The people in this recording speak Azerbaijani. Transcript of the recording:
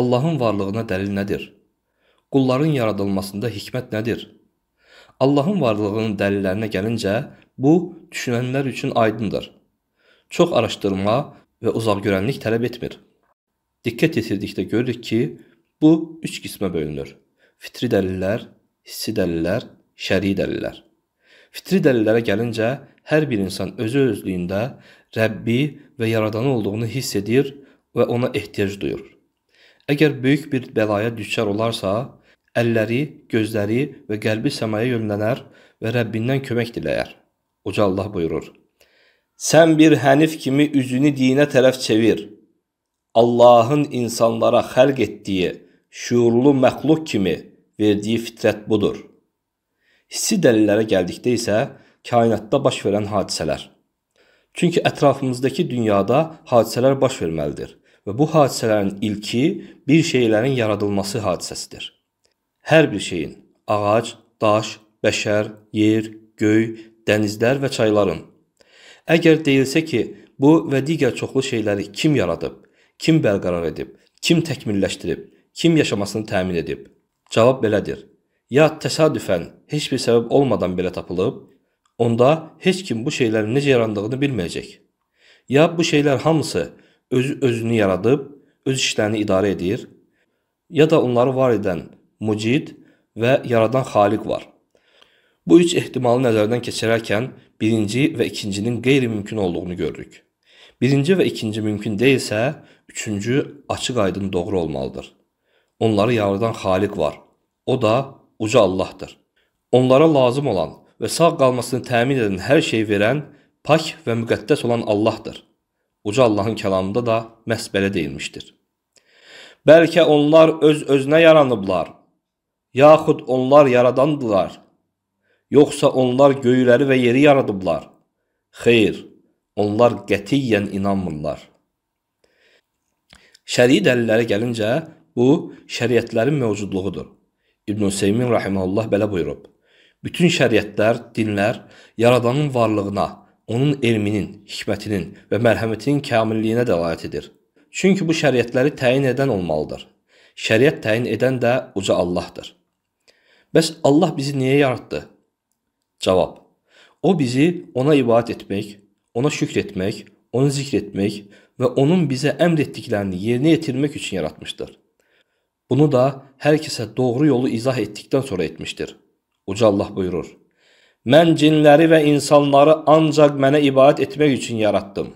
Allahın varlığına dəlil nədir? Qulların yaradılmasında hikmət nədir? Allahın varlığının dəlillərinə gəlincə, bu düşünənlər üçün aydındır. Çox araşdırma və uzaqgörənlik tələb etmir. Diqqət yetirdikdə görürük ki, bu üç qismə bölünür. Fitri dəlillər, hissi dəlillər, şəri dəlillər. Fitri dəlillərə gəlincə, hər bir insan özü özlüyündə Rəbbi və yaradanı olduğunu hiss edir və ona ehtiyac duyur. Əgər böyük bir bəlaya düçar olarsa, əlləri, gözləri və qəlbi səmaya yönlənər və Rəbbindən kömək diləyər. Uca Allah buyurur: Sən bir hənif kimi üzünü dinə tərəf çevir. Allahın insanlara xəlq etdiyi şuurlu məxluq kimi verdiyi fitrət budur. Hissi dəlillərə gəldikdə isə kainatda baş verən hadisələr. Çünki ətrafımızdakı dünyada hadisələr baş verməlidir və bu hadisələrin ilki bir şeylərin yaradılması hadisəsidir. Hər bir şeyin, ağac, daş, bəşər, yer, göy, dənizlər və çayların. Əgər deyilsə ki, bu və digər çoxlu şeyləri kim yaradıb, kim bərqərar edib, kim təkmilləşdirib, kim yaşamasını təmin edib? Cavab belədir. Ya təsadüfən heç bir səbəb olmadan belə tapılıb, onda heç kim bu şeylərin necə yarandığını bilməyəcək. Ya bu şeylər hamısı özü özünü yaradıb, öz işlərini idarə edir, ya da onları var edən mucid və yaradan xaliq var. Bu üç ehtimalı nəzərdən keçirərkən birinci və ikincinin qeyri-mümkün olduğunu gördük. Birinci və ikinci mümkün deyilsə, üçüncü açıq aydın doğru olmalıdır. Onları yaradan xaliq var. O da uca Allahdır. Onlara lazım olan və sağ qalmasını təmin edən hər şeyi verən, pak və müqəddəs olan Allahdır. Uca Allahın kəlamında da məhz belə deyilmişdir. Bəlkə onlar öz-özünə yaranıblar, yaxud onlar yaradandılar, yoxsa onlar göyləri və yeri yaradıblar. Xeyr, onlar qətiyyən inanmırlar. Şəri dəlillərə gəlincə, bu, şəriətlərin mövcudluğudur. İbn-i Seymin rəhiməllah belə buyurub. Bütün şəriətlər, dinlər yaradanın varlığına, onun elminin, hikmətinin və mərhəmətinin kamilliyinə dəlalət edir. Çünki bu şəriətləri təyin edən olmalıdır. Şəriət təyin edən də uca Allahdır. Bəs Allah bizi niyə yaratdı? Cavab: O bizi ona ibadət etmək, ona şükr etmək, onu zikr etmək və onun bizə əmr etdiklərini yerinə yetirmək üçün yaratmışdır. Bunu da hər kəsə doğru yolu izah etdikdən sonra etmişdir. Uca Allah buyurur: Mən cinləri və insanları ancaq mənə ibadət etmək üçün yaratdım.